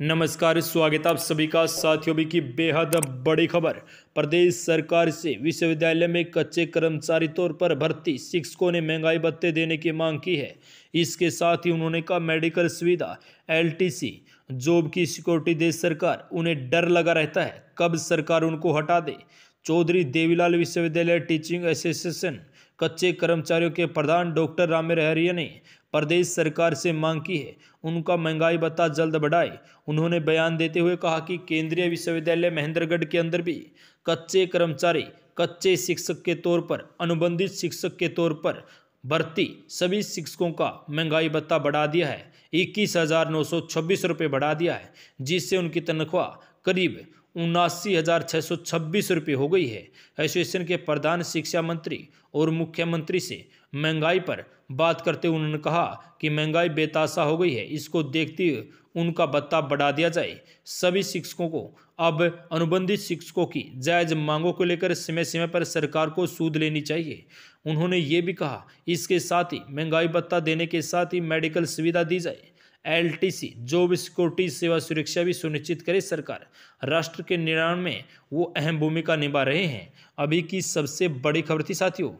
नमस्कार स्वागत आप सभी का साथियों भी की बेहद बड़ी खबर प्रदेश सरकार से विश्वविद्यालय में कच्चे कर्मचारी तौर पर भर्ती शिक्षकों ने महंगाई भत्ते देने की मांग की है इसके साथ ही उन्होंने कहा मेडिकल सुविधा एलटीसी जॉब की सिक्योरिटी दे सरकार उन्हें डर लगा रहता है कब सरकार उनको हटा दे चौधरी देवीलाल विश्वविद्यालय टीचिंग एसोसिएशन कच्चे कर्मचारियों के प्रधान डॉक्टर रहरिया ने प्रदेश सरकार से मांग की है उनका महंगाई भत्ता जल्द बढ़ाए उन्होंने बयान देते हुए कहा कि केंद्रीय विश्वविद्यालय महेंद्रगढ़ के अंदर भी कच्चे कर्मचारी कच्चे शिक्षक के तौर पर अनुबंधित शिक्षक के तौर पर भर्ती सभी शिक्षकों का महंगाई भत्ता बढ़ा दिया है इक्कीस हज़ार नौ सौ छब्बीस रुपये बढ़ा दिया है जिससे उनकी तनख्वाह करीब उनासी हज़ार छः सौ छब्बीस रुपये हो गई है एसोसिएशन के प्रधान शिक्षा मंत्री और मुख्यमंत्री से महंगाई पर बात करते हुए उन्होंने कहा कि महंगाई बेताशा हो गई है इसको देखते हुए उनका भत्ता बढ़ा दिया जाए सभी शिक्षकों को अब अनुबंधित शिक्षकों की जायज मांगों को लेकर समय समय पर सरकार को सूद लेनी चाहिए उन्होंने ये भी कहा इसके साथ ही महंगाई भत्ता देने के साथ ही मेडिकल सुविधा दी जाए एलटीसी जॉब सिक्योरिटी सेवा सुरक्षा भी सुनिश्चित करे सरकार राष्ट्र के निर्माण में वो अहम भूमिका निभा रहे हैं अभी की सबसे बड़ी खबर थी साथियों